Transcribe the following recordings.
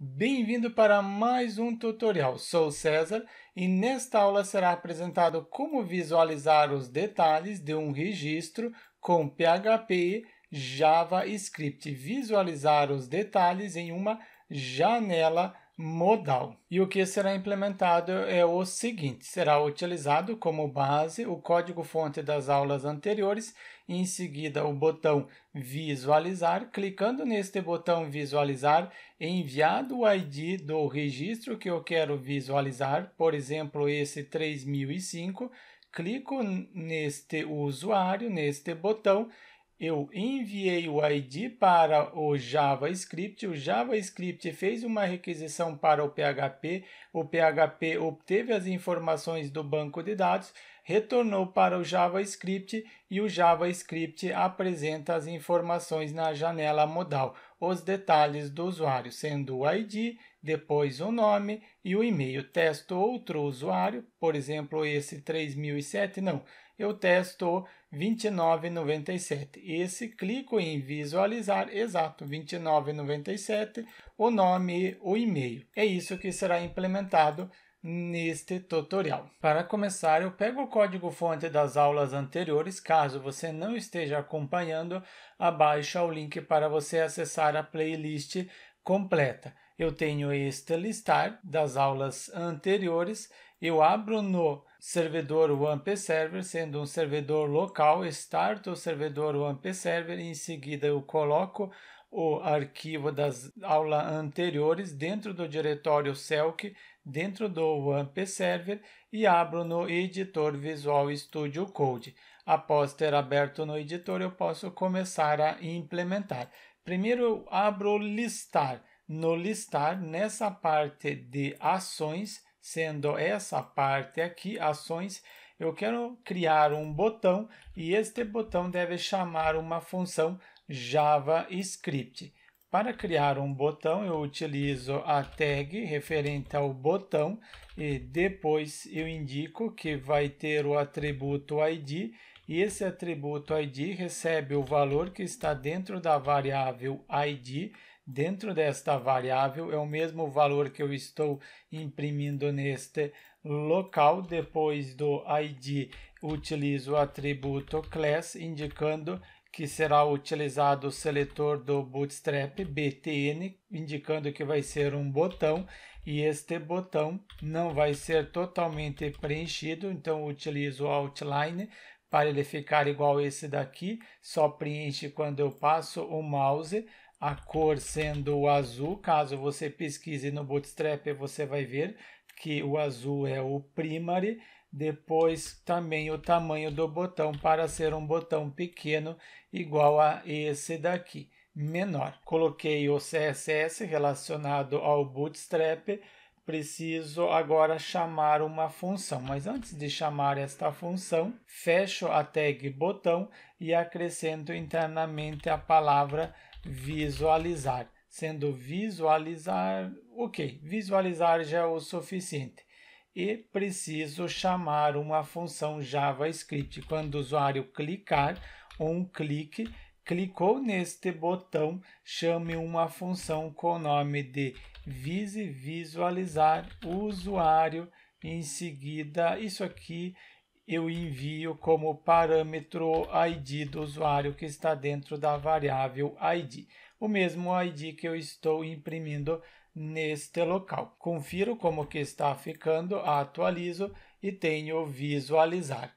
Bem-vindo para mais um tutorial. Sou César e nesta aula será apresentado como visualizar os detalhes de um registro com PHP JavaScript. Visualizar os detalhes em uma janela modal. E o que será implementado é o seguinte: será utilizado como base o código-fonte das aulas anteriores, em seguida o botão Visualizar. Clicando neste botão Visualizar, é enviado o ID do registro que eu quero visualizar, por exemplo, esse 3005. Clico neste usuário, neste botão eu enviei o ID para o JavaScript, o JavaScript fez uma requisição para o PHP, o PHP obteve as informações do banco de dados, retornou para o JavaScript e o JavaScript apresenta as informações na janela modal, os detalhes do usuário, sendo o ID, depois o nome e o e-mail. Testo outro usuário, por exemplo, esse 3007, não, eu testo 29,97. Esse clico em visualizar, exato, 29,97, o nome e o e-mail. É isso que será implementado neste tutorial. Para começar, eu pego o código-fonte das aulas anteriores, caso você não esteja acompanhando, abaixo o link para você acessar a playlist completa. Eu tenho este listar das aulas anteriores. Eu abro no servidor WAMP Server, sendo um servidor local, starto o servidor WAMP Server, em seguida eu coloco o arquivo das aulas anteriores dentro do diretório Selk, dentro do WAMP Server e abro no editor Visual Studio Code. Após ter aberto no editor, eu posso começar a implementar. Primeiro eu abro listar no listar nessa parte de ações, sendo essa parte aqui ações, eu quero criar um botão e este botão deve chamar uma função JavaScript. Para criar um botão, eu utilizo a tag referente ao botão e depois eu indico que vai ter o atributo ID e esse atributo ID recebe o valor que está dentro da variável ID dentro desta variável é o mesmo valor que eu estou imprimindo neste local. Depois do ID, utilizo o atributo class, indicando que será utilizado o seletor do Bootstrap BTN, indicando que vai ser um botão e este botão não vai ser totalmente preenchido, então utilizo o outline para ele ficar igual esse daqui, só preenche quando eu passo o mouse, a cor sendo o azul. Caso você pesquise no Bootstrap, você vai ver que o azul é o primary. Depois também o tamanho do botão para ser um botão pequeno igual a esse daqui, menor. Coloquei o CSS relacionado ao Bootstrap. Preciso agora chamar uma função, mas antes de chamar esta função, fecho a tag botão e acrescento internamente a palavra visualizar. Sendo visualizar, ok, visualizar já é o suficiente. E preciso chamar uma função JavaScript. Quando o usuário clicar, um clique, clicou neste botão, chame uma função com o nome de vise visualizar usuário. Em seguida, isso aqui eu envio como parâmetro ID do usuário que está dentro da variável ID, o mesmo ID que eu estou imprimindo neste local. Confiro como que está ficando, atualizo e tenho visualizar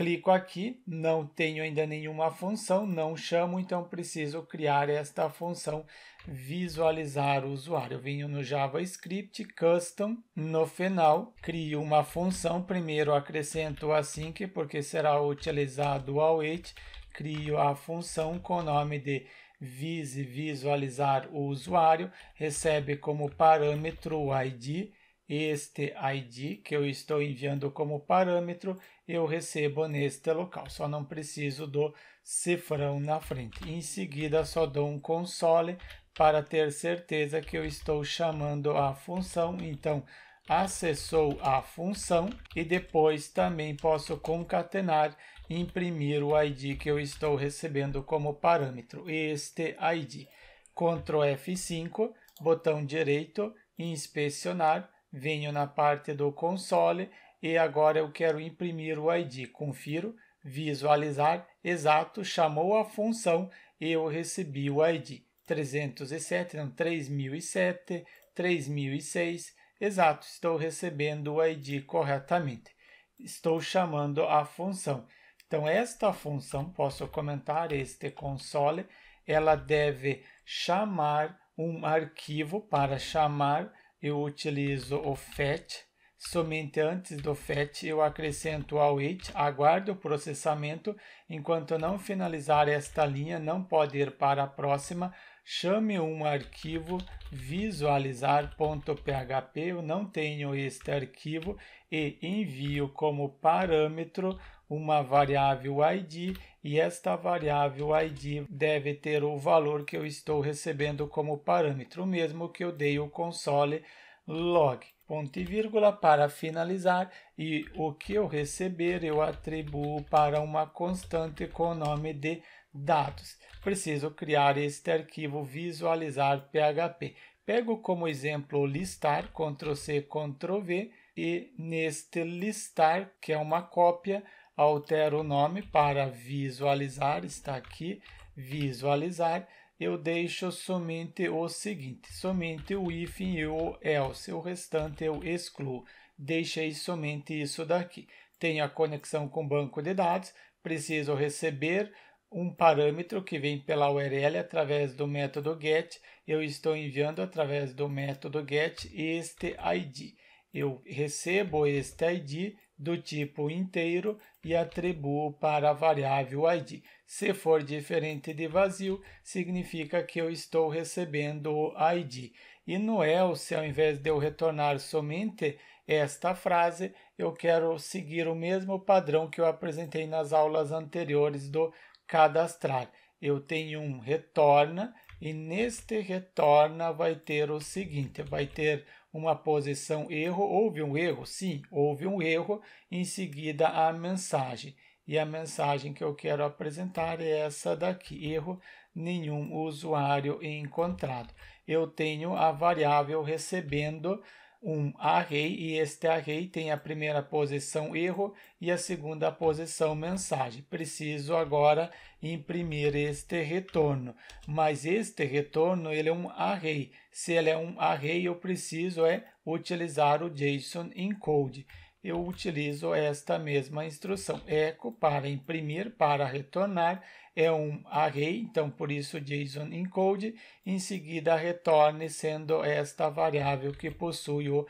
clico aqui, não tenho ainda nenhuma função, não chamo, então preciso criar esta função visualizar o usuário. Eu venho no JavaScript custom, no final crio uma função, primeiro acrescento o async porque será utilizado o await, crio a função com o nome de vise visualizar o usuário, recebe como parâmetro o ID este ID que eu estou enviando como parâmetro, eu recebo neste local. Só não preciso do cifrão na frente. Em seguida, só dou um console para ter certeza que eu estou chamando a função. Então, acessou a função e depois também posso concatenar imprimir o ID que eu estou recebendo como parâmetro, este ID. Ctrl F5, botão direito, inspecionar, venho na parte do console e agora eu quero imprimir o ID. Confiro, visualizar, exato, chamou a função e eu recebi o ID. 307, não, 3007, 3006, exato, estou recebendo o ID corretamente. Estou chamando a função. Então, esta função, posso comentar, este console, ela deve chamar um arquivo para chamar eu utilizo o fetch. Somente antes do fetch eu acrescento ao it aguardo o processamento. Enquanto não finalizar esta linha, não pode ir para a próxima. Chame um arquivo visualizar.php, eu não tenho este arquivo, e envio como parâmetro uma variável ID e esta variável ID deve ter o valor que eu estou recebendo como parâmetro, mesmo que eu dei o console log. Ponto e vírgula para finalizar e o que eu receber eu atribuo para uma constante com o nome de dados. Preciso criar este arquivo visualizar PHP. Pego como exemplo listar, Ctrl+C, Ctrl+V e neste listar, que é uma cópia, altero o nome para visualizar, está aqui, visualizar, eu deixo somente o seguinte, somente o if e o else, o restante eu excluo, deixei somente isso daqui. Tenho a conexão com o banco de dados, preciso receber um parâmetro que vem pela URL através do método get, eu estou enviando através do método get este ID. Eu recebo este ID, do tipo inteiro e atribuo para a variável id. Se for diferente de vazio, significa que eu estou recebendo o id. E no else, ao invés de eu retornar somente esta frase, eu quero seguir o mesmo padrão que eu apresentei nas aulas anteriores do cadastrar. Eu tenho um retorna e neste retorna vai ter o seguinte, vai ter uma posição erro, houve um erro, sim, houve um erro, em seguida a mensagem. E a mensagem que eu quero apresentar é essa daqui: erro nenhum usuário encontrado. Eu tenho a variável recebendo um array e este array tem a primeira posição erro e a segunda posição mensagem. Preciso agora imprimir este retorno, mas este retorno ele é um array. Se ele é um array, eu preciso é utilizar o JSON encode. Eu utilizo esta mesma instrução echo para imprimir para retornar é um array, então por isso JSON encode, em seguida retorne sendo esta variável que possui o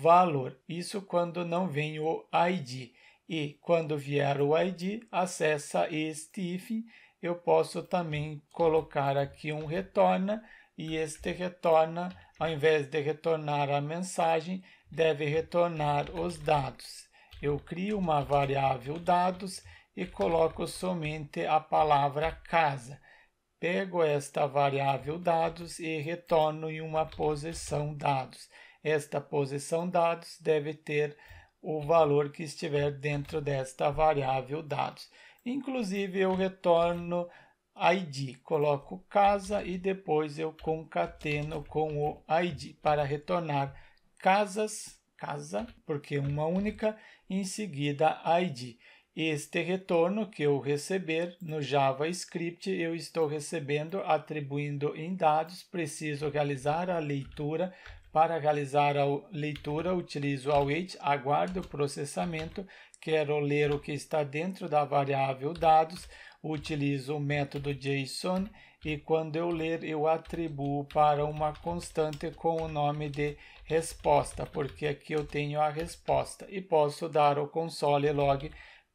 valor. Isso quando não vem o ID. E quando vier o ID, acessa este if, eu posso também colocar aqui um retorna, e este retorna, ao invés de retornar a mensagem, deve retornar os dados. Eu crio uma variável dados e coloco somente a palavra casa. Pego esta variável dados e retorno em uma posição dados. Esta posição dados deve ter o valor que estiver dentro desta variável dados. Inclusive, eu retorno ID, coloco casa e depois eu concateno com o ID para retornar casas, casa, porque uma única, em seguida ID. Este retorno que eu receber no JavaScript, eu estou recebendo atribuindo em dados, preciso realizar a leitura. Para realizar a leitura, utilizo await aguardo o processamento, quero ler o que está dentro da variável dados, utilizo o método JSON e quando eu ler eu atribuo para uma constante com o nome de resposta, porque aqui eu tenho a resposta e posso dar ao console log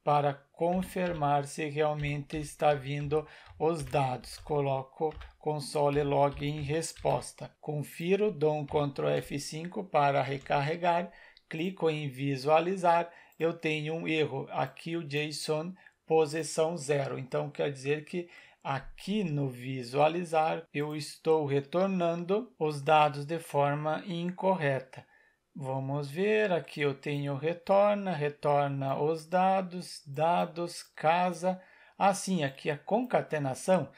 para confirmar se realmente está vindo os dados. Coloco console log em resposta. Confiro, dou um Ctrl F5 para recarregar, clico em visualizar, eu tenho um erro. Aqui o JSON posição zero. Então quer dizer que aqui no visualizar eu estou retornando os dados de forma incorreta. Vamos ver, aqui eu tenho retorna, retorna os dados, dados, casa. Assim, ah, aqui a concatenação,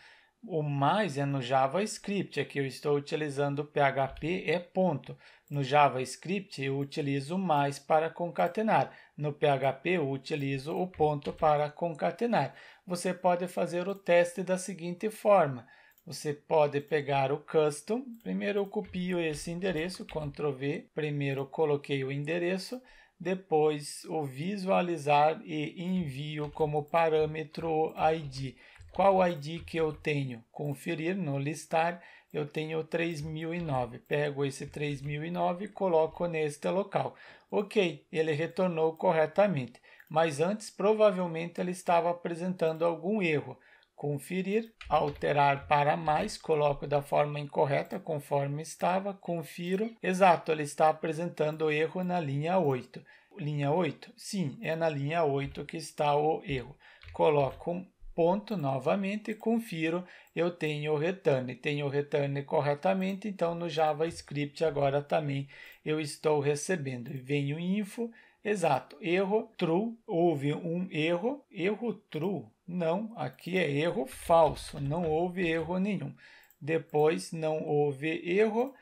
o mais é no JavaScript, aqui eu estou utilizando PHP é ponto. No JavaScript eu utilizo mais para concatenar, no PHP eu utilizo o ponto para concatenar. Você pode fazer o teste da seguinte forma. Você pode pegar o custom. Primeiro eu copio esse endereço, Ctrl V. Primeiro eu coloquei o endereço, depois o visualizar e envio como parâmetro ID. Qual ID que eu tenho? Conferir no listar, eu tenho 3009. Pego esse 3009 e coloco neste local. Ok, ele retornou corretamente, mas antes provavelmente ele estava apresentando algum erro conferir, alterar para mais, coloco da forma incorreta conforme estava, confiro. Exato, ele está apresentando erro na linha 8. Linha 8? Sim, é na linha 8 que está o erro. Coloco um ponto novamente, confiro, eu tenho o return, tenho o return corretamente, então no JavaScript agora também eu estou recebendo. Venho info, exato, erro, true, houve um erro, erro true, não, aqui é erro falso, não houve erro nenhum. Depois não houve erro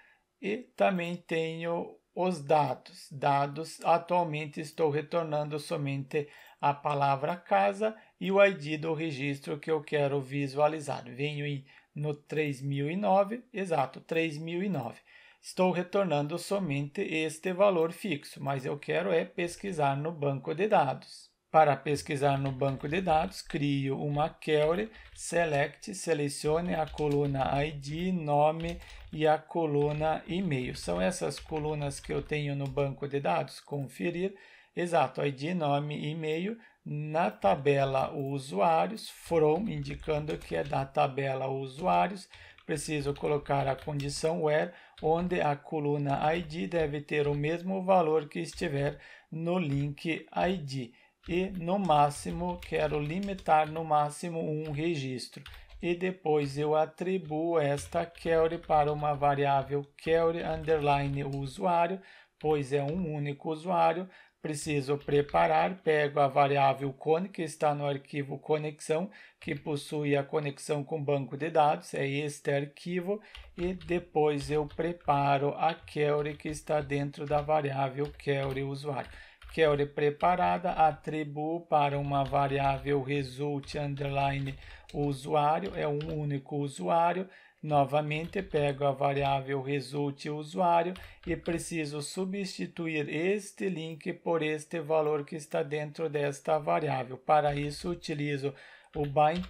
e também tenho os dados. Dados, atualmente estou retornando somente a palavra casa e o ID do registro que eu quero visualizar. Venho em, no 3009, exato, 3009. Estou retornando somente este valor fixo, mas eu quero é pesquisar no banco de dados. Para pesquisar no banco de dados, crio uma query, select, selecione a coluna ID, nome e a coluna e-mail. São essas colunas que eu tenho no banco de dados, conferir, exato, ID, nome e e-mail, na tabela usuários, from, indicando que é da tabela usuários, preciso colocar a condição where, onde a coluna ID deve ter o mesmo valor que estiver no link ID e no máximo quero limitar no máximo um registro e depois eu atribuo esta query para uma variável query underline usuário, pois é um único usuário. Preciso preparar, pego a variável cone que está no arquivo conexão, que possui a conexão com banco de dados, é este arquivo, e depois eu preparo a query que está dentro da variável query usuário query é preparada, atribuo para uma variável result underline usuário, é um único usuário. Novamente, pego a variável result usuário e preciso substituir este link por este valor que está dentro desta variável. Para isso, utilizo o bind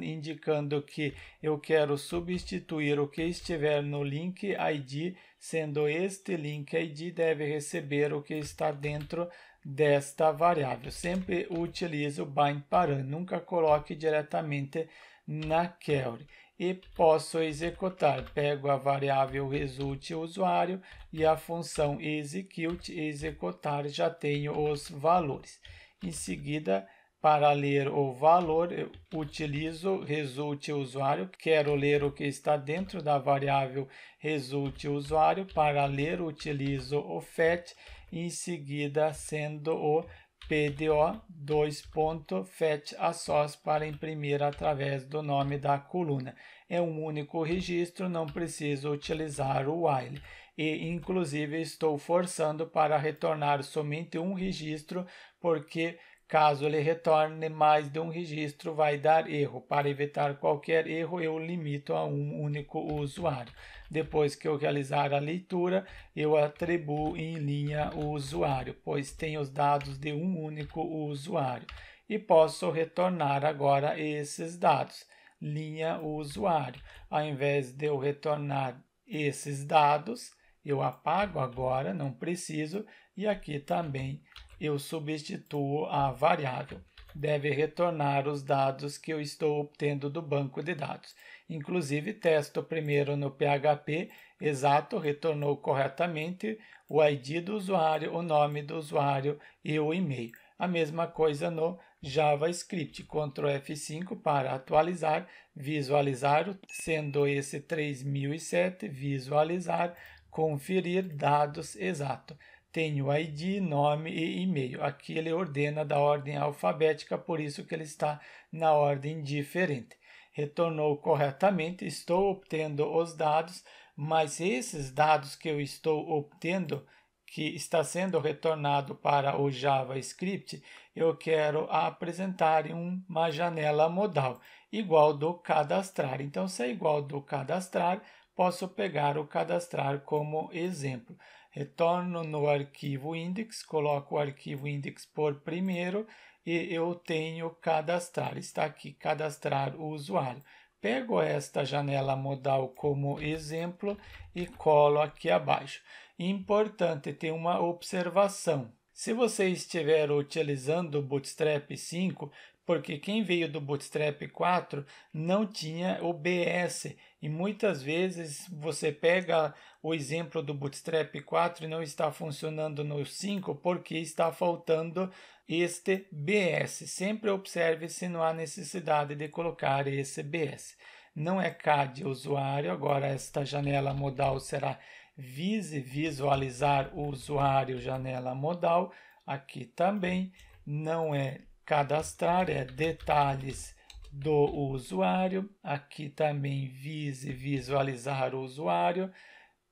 indicando que eu quero substituir o que estiver no link id sendo este link ID deve receber o que está dentro desta variável. Sempre utilize o bind param, nunca coloque diretamente na query. E posso executar, pego a variável result usuário e a função execute executar já tenho os valores. Em seguida, para ler o valor, eu utilizo result usuário. Quero ler o que está dentro da variável result usuário. Para ler, utilizo o fetch Em seguida, sendo o PDO 2.FET a sós para imprimir através do nome da coluna. É um único registro, não preciso utilizar o while. E, inclusive, estou forçando para retornar somente um registro, porque Caso ele retorne mais de um registro, vai dar erro. Para evitar qualquer erro, eu limito a um único usuário. Depois que eu realizar a leitura, eu atribuo em linha o usuário, pois tem os dados de um único usuário. E posso retornar agora esses dados, linha usuário. Ao invés de eu retornar esses dados, eu apago agora, não preciso, e aqui também eu substituo a variável. Deve retornar os dados que eu estou obtendo do banco de dados. Inclusive, testo primeiro no PHP, exato, retornou corretamente o ID do usuário, o nome do usuário e o e-mail. A mesma coisa no JavaScript, Ctrl F5 para atualizar, visualizar, sendo esse 3007, visualizar, conferir dados exato. Tenho ID, nome e e-mail. Aqui ele ordena da ordem alfabética, por isso que ele está na ordem diferente. Retornou corretamente, estou obtendo os dados, mas esses dados que eu estou obtendo, que está sendo retornado para o JavaScript, eu quero apresentar em uma janela modal, igual do cadastrar. Então, se é igual do cadastrar, posso pegar o cadastrar como exemplo retorno no arquivo index, coloco o arquivo index por primeiro e eu tenho cadastrar, está aqui cadastrar o usuário. Pego esta janela modal como exemplo e colo aqui abaixo. Importante ter uma observação. Se você estiver utilizando o Bootstrap 5, porque quem veio do Bootstrap 4 não tinha o BS e muitas vezes você pega o exemplo do Bootstrap 4 e não está funcionando no 5 porque está faltando este BS. Sempre observe se não há necessidade de colocar esse BS. Não é CAD usuário, agora esta janela modal será Vise visualizar o usuário janela modal. Aqui também não é cadastrar é detalhes do usuário, aqui também vise visualizar o usuário,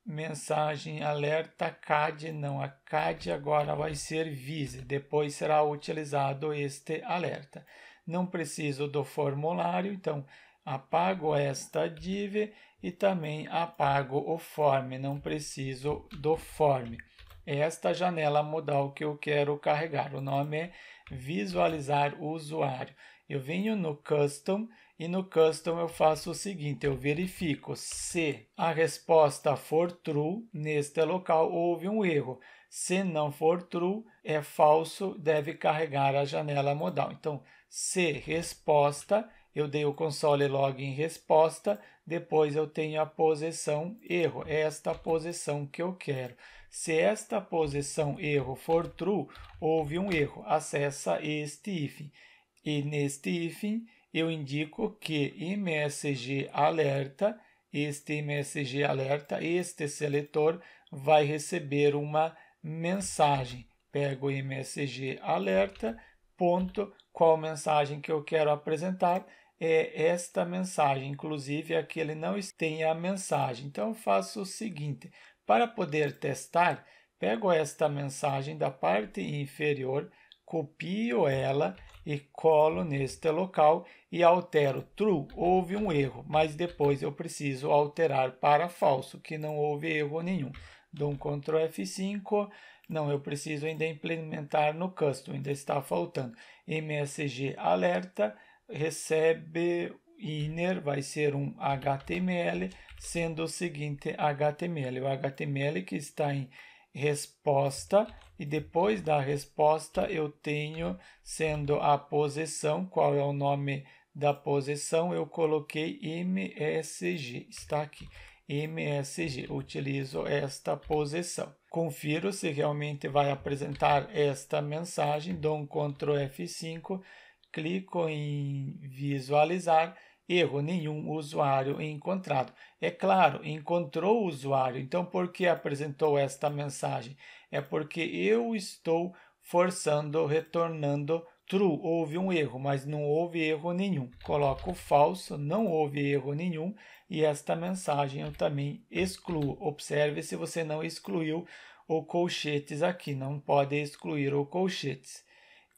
mensagem alerta CAD, não a CAD agora vai ser vise, depois será utilizado este alerta. Não preciso do formulário, então apago esta div e também apago o form, não preciso do form. Esta janela modal que eu quero carregar, o nome é visualizar o usuário. Eu venho no Custom e no Custom eu faço o seguinte, eu verifico se a resposta for true, neste local houve um erro. Se não for true, é falso, deve carregar a janela modal. Então, se resposta, eu dei o console log em resposta, depois eu tenho a posição erro, é esta posição que eu quero. Se esta posição erro for true, houve um erro. Acessa este if. E neste if, eu indico que msg alerta, este msg alerta, este seletor vai receber uma mensagem. Pego msg alerta, ponto, qual mensagem que eu quero apresentar é esta mensagem. Inclusive, aqui é ele não tem a mensagem. Então, faço o seguinte, para poder testar, pego esta mensagem da parte inferior, copio ela e colo neste local e altero true, houve um erro, mas depois eu preciso alterar para falso, que não houve erro nenhum. Dou um Ctrl F5, não, eu preciso ainda implementar no custom, ainda está faltando. MSG alerta, recebe inner vai ser um HTML, sendo o seguinte HTML, o HTML que está em resposta e depois da resposta eu tenho sendo a posição, qual é o nome da posição, eu coloquei MSG, está aqui, MSG, utilizo esta posição. Confiro se realmente vai apresentar esta mensagem, dou um Ctrl F5 clico em visualizar, erro nenhum usuário encontrado. É claro, encontrou o usuário, então por que apresentou esta mensagem? É porque eu estou forçando, retornando true, houve um erro, mas não houve erro nenhum. Coloco falso, não houve erro nenhum e esta mensagem eu também excluo. Observe se você não excluiu o colchetes aqui, não pode excluir o colchetes.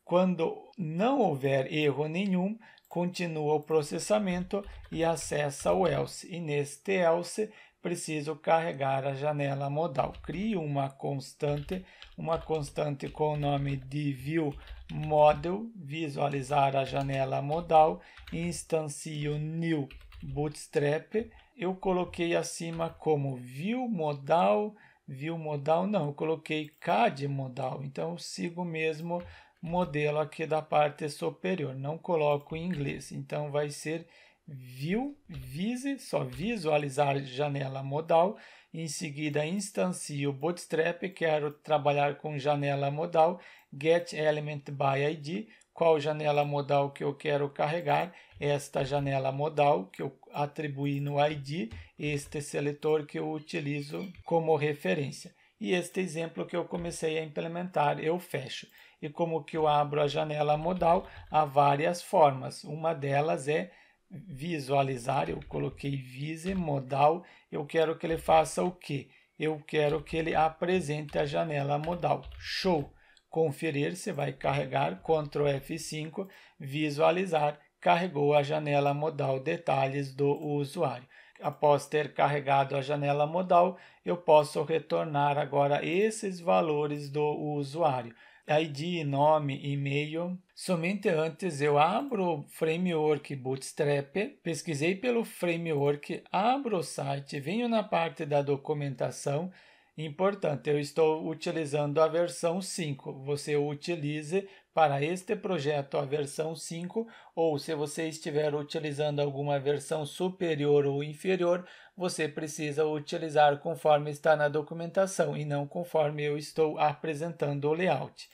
Quando não houver erro nenhum, continua o processamento e acessa o else. E neste else, preciso carregar a janela modal. Crio uma constante, uma constante com o nome de view model, visualizar a janela modal, instancio new bootstrap. Eu coloquei acima como view modal, view modal não, eu coloquei CAD modal. Então eu sigo mesmo modelo aqui da parte superior. Não coloco em inglês, então vai ser view, vise, só visualizar janela modal. Em seguida, instancio Bootstrap, quero trabalhar com janela modal, get element by ID, qual janela modal que eu quero carregar, esta janela modal que eu atribuí no ID, este seletor que eu utilizo como referência. E este exemplo que eu comecei a implementar, eu fecho e como que eu abro a janela modal, há várias formas. Uma delas é visualizar, eu coloquei vise modal, eu quero que ele faça o quê? Eu quero que ele apresente a janela modal. Show! Conferir, você vai carregar Ctrl F5, visualizar, carregou a janela modal detalhes do usuário. Após ter carregado a janela modal, eu posso retornar agora esses valores do usuário. ID, nome, e-mail. Somente antes eu abro o framework Bootstrap, pesquisei pelo framework, abro o site, venho na parte da documentação. Importante, eu estou utilizando a versão 5. Você utilize para este projeto, a versão 5, ou se você estiver utilizando alguma versão superior ou inferior, você precisa utilizar conforme está na documentação e não conforme eu estou apresentando o layout.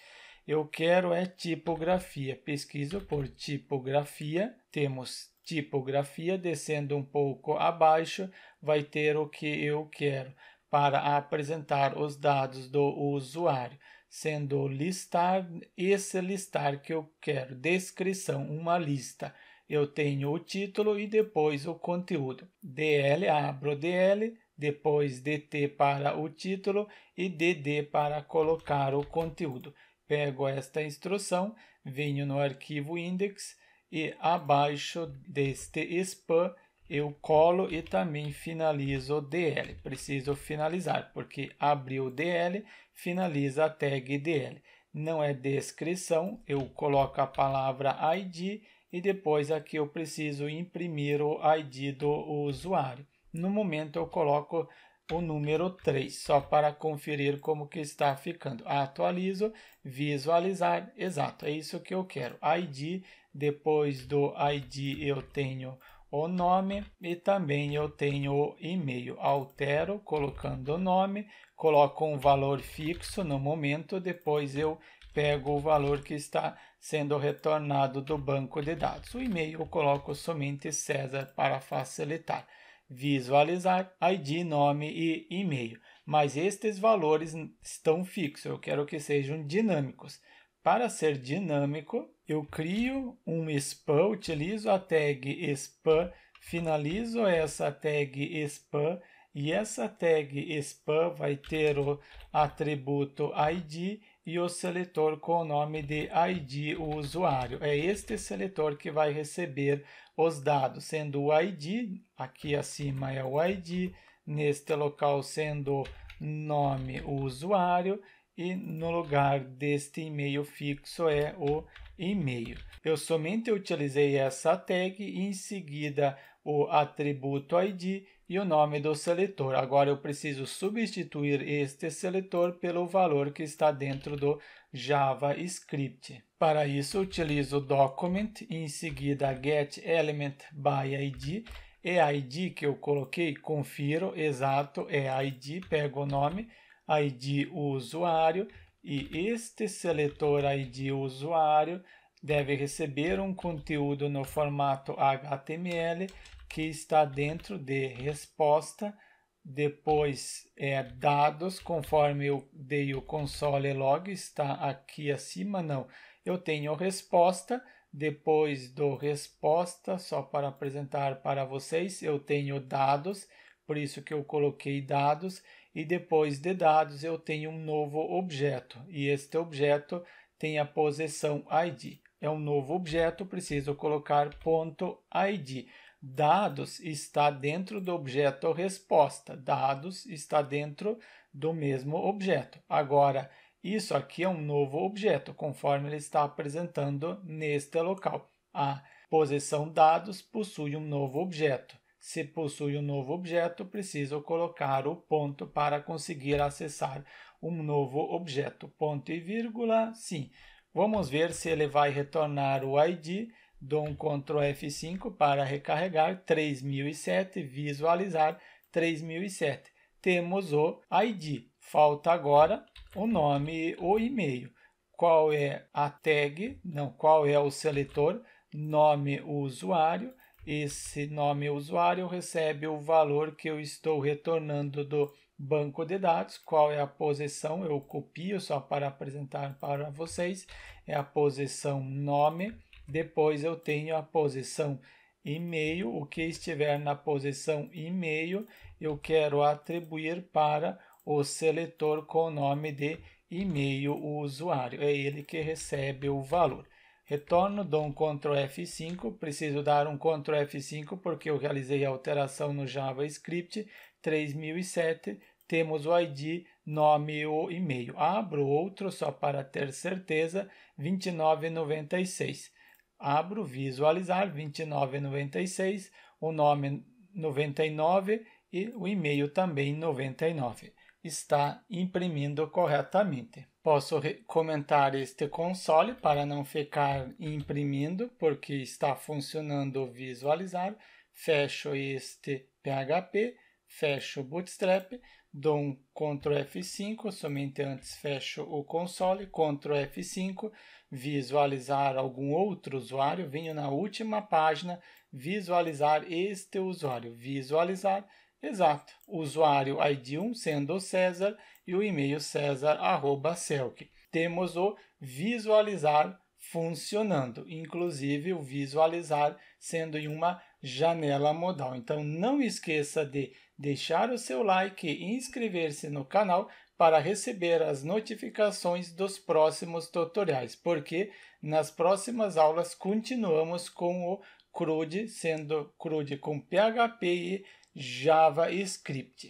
Eu quero é tipografia. Pesquiso por tipografia. Temos tipografia, descendo um pouco abaixo, vai ter o que eu quero para apresentar os dados do usuário sendo listar esse listar que eu quero, descrição, uma lista. Eu tenho o título e depois o conteúdo. DL, abro DL, depois DT para o título e DD para colocar o conteúdo. Pego esta instrução, venho no arquivo index e abaixo deste span eu colo e também finalizo o DL. Preciso finalizar, porque abriu o DL, finaliza a tag DL. Não é descrição, eu coloco a palavra ID e depois aqui eu preciso imprimir o ID do usuário. No momento eu coloco o número 3, só para conferir como que está ficando. Atualizo, visualizar, exato, é isso que eu quero. ID, depois do ID eu tenho o nome e também eu tenho o e-mail. Altero colocando o nome, coloco um valor fixo no momento, depois eu pego o valor que está sendo retornado do banco de dados. O e-mail eu coloco somente César para facilitar. Visualizar ID, nome e e-mail. Mas estes valores estão fixos, eu quero que sejam dinâmicos. Para ser dinâmico, eu crio um spam, utilizo a tag spam, finalizo essa tag spam e essa tag spam vai ter o atributo id e o seletor com o nome de id o usuário. É este seletor que vai receber os dados, sendo o id, aqui acima é o id, neste local sendo nome o usuário e no lugar deste e-mail fixo é o e-mail. Eu somente utilizei essa tag e em seguida o atributo ID e o nome do seletor. Agora eu preciso substituir este seletor pelo valor que está dentro do JavaScript. Para isso, utilizo document, em seguida getElementById, é ID que eu coloquei, confiro, exato, é ID, pego o nome, ID usuário e este seletor ID usuário deve receber um conteúdo no formato HTML que está dentro de resposta, depois é dados, conforme eu dei o console log, está aqui acima, não. Eu tenho resposta, depois do resposta, só para apresentar para vocês, eu tenho dados, por isso que eu coloquei dados, e depois de dados eu tenho um novo objeto e este objeto tem a posição ID. É um novo objeto, preciso colocar ponto .id. Dados está dentro do objeto resposta. Dados está dentro do mesmo objeto. Agora, isso aqui é um novo objeto, conforme ele está apresentando neste local. A posição dados possui um novo objeto. Se possui um novo objeto, preciso colocar o ponto para conseguir acessar um novo objeto. Ponto e vírgula, sim. Vamos ver se ele vai retornar o ID. Dou um Ctrl F5 para recarregar 3007, visualizar 3007. Temos o ID. Falta agora o nome, o e-mail. Qual é a tag? Não, qual é o seletor? Nome, usuário esse nome usuário recebe o valor que eu estou retornando do banco de dados, qual é a posição, eu copio só para apresentar para vocês, é a posição nome, depois eu tenho a posição e-mail, o que estiver na posição e-mail, eu quero atribuir para o seletor com o nome de e-mail o usuário, é ele que recebe o valor. Retorno, dou um Ctrl F5, preciso dar um Ctrl F5 porque eu realizei a alteração no JavaScript 3007, temos o ID, nome ou e-mail. Abro outro só para ter certeza, 2996. Abro, visualizar, 2996, o nome 99 e o e-mail também 99 está imprimindo corretamente. Posso comentar este console para não ficar imprimindo, porque está funcionando visualizar. Fecho este PHP, fecho o Bootstrap, dou um Ctrl F5, somente antes fecho o console, Ctrl F5, visualizar algum outro usuário, venho na última página, visualizar este usuário, visualizar, Exato. O usuário ID1 sendo o César e o e-mail cesar@celc. Temos o visualizar funcionando, inclusive o visualizar sendo em uma janela modal. Então não esqueça de deixar o seu like e inscrever-se no canal para receber as notificações dos próximos tutoriais, porque nas próximas aulas continuamos com o CRUD, sendo CRUD com PHP e JavaScript.